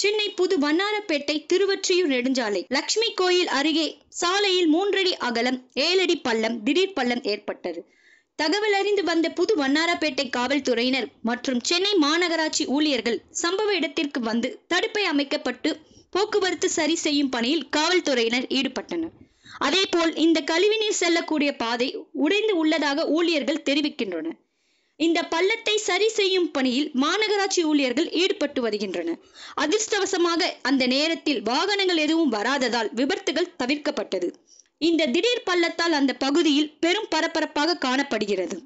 சென்னை புது வண்ணாரப்பேட்டை திருவற்றியூர் நெடுஞ்சாலை லட்சுமி கோயில் அருகே சாலையில் மூன்றடி அகலம் ஏழடி பள்ளம் திடீர் பள்ளம் ஏற்பட்டது தகவல் அறிந்து வந்த புது வண்ணாரப்பேட்டை காவல்துறையினர் மற்றும் சென்னை மாநகராட்சி ஊழியர்கள் சம்பவ இடத்திற்கு வந்து தடுப்பை அமைக்கப்பட்டு போக்குவரத்து சரி செய்யும் பணியில் காவல்துறையினர் ஈடுபட்டனர் அதேபோல் இந்த கழிவுநீர் செல்லக்கூடிய பாதை உடைந்து உள்ளதாக ஊழியர்கள் தெரிவிக்கின்றனர் இந்த பள்ளத்தை சரி செய்யும் பணியில் மாநகராட்சி ஊழியர்கள் ஈடுபட்டு வருகின்றனர் அதிர்ஷ்டவசமாக அந்த நேரத்தில் வாகனங்கள் எதுவும் வராததால் விபத்துகள் தவிர்க்கப்பட்டது இந்த திடீர் பள்ளத்தால் அந்த பகுதியில் பெரும் பரபரப்பாக காணப்படுகிறது